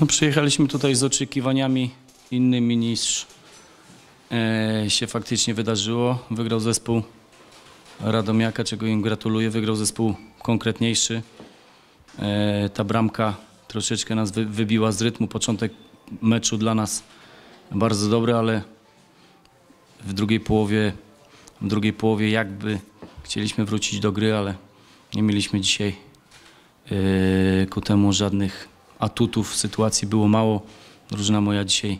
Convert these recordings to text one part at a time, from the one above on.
No, przyjechaliśmy tutaj z oczekiwaniami innymi niż e, się faktycznie wydarzyło. Wygrał zespół Radomiaka, czego im gratuluję. Wygrał zespół konkretniejszy. E, ta bramka troszeczkę nas wy, wybiła z rytmu. Początek meczu dla nas bardzo dobry, ale w drugiej połowie, w drugiej połowie jakby chcieliśmy wrócić do gry, ale nie mieliśmy dzisiaj e, ku temu żadnych atutów w sytuacji było mało. Drużyna moja dzisiaj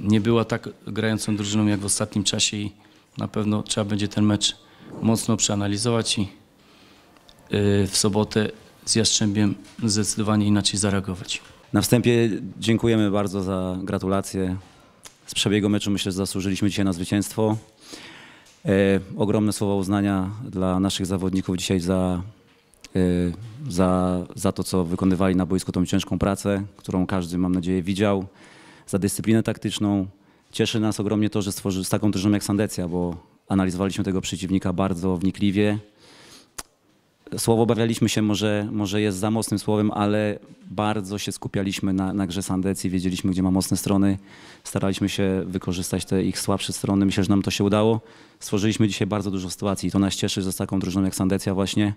nie była tak grającą drużyną jak w ostatnim czasie i na pewno trzeba będzie ten mecz mocno przeanalizować i y, w sobotę z Jastrzębiem zdecydowanie inaczej zareagować. Na wstępie dziękujemy bardzo za gratulacje. Z przebiegu meczu myślę, że zasłużyliśmy dzisiaj na zwycięstwo. E, ogromne słowa uznania dla naszych zawodników dzisiaj za Y, za, za to, co wykonywali na boisku, tą ciężką pracę, którą każdy, mam nadzieję, widział, za dyscyplinę taktyczną. Cieszy nas ogromnie to, że stworzył z taką drużyną jak Sandecja, bo analizowaliśmy tego przeciwnika bardzo wnikliwie. Słowo obawialiśmy się, może, może jest za mocnym słowem, ale bardzo się skupialiśmy na, na grze Sandecji, wiedzieliśmy, gdzie ma mocne strony. Staraliśmy się wykorzystać te ich słabsze strony. Myślę, że nam to się udało. Stworzyliśmy dzisiaj bardzo dużo sytuacji i to nas cieszy, że z taką drużyną jak Sandecja właśnie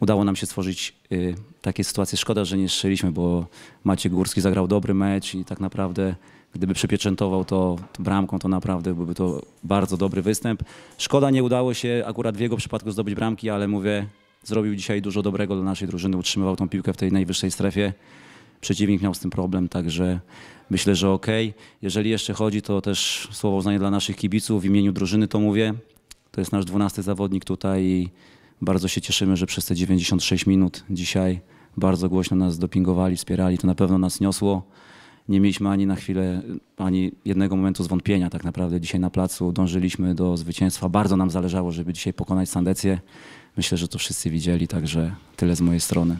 udało nam się stworzyć y, takie sytuacje. Szkoda, że nie strzeliśmy, bo Maciek Górski zagrał dobry mecz i tak naprawdę gdyby przypieczętował to, bramką, to naprawdę byłby to bardzo dobry występ. Szkoda, nie udało się akurat w jego przypadku zdobyć bramki, ale mówię, zrobił dzisiaj dużo dobrego dla naszej drużyny, utrzymywał tą piłkę w tej najwyższej strefie. Przeciwnik miał z tym problem, także myślę, że ok. Jeżeli jeszcze chodzi, to też słowo uznanie dla naszych kibiców w imieniu drużyny to mówię. To jest nasz dwunasty zawodnik tutaj bardzo się cieszymy, że przez te 96 minut dzisiaj bardzo głośno nas dopingowali, wspierali. To na pewno nas niosło. Nie mieliśmy ani na chwilę, ani jednego momentu zwątpienia tak naprawdę. Dzisiaj na placu dążyliśmy do zwycięstwa. Bardzo nam zależało, żeby dzisiaj pokonać Sandecję. Myślę, że to wszyscy widzieli, także tyle z mojej strony.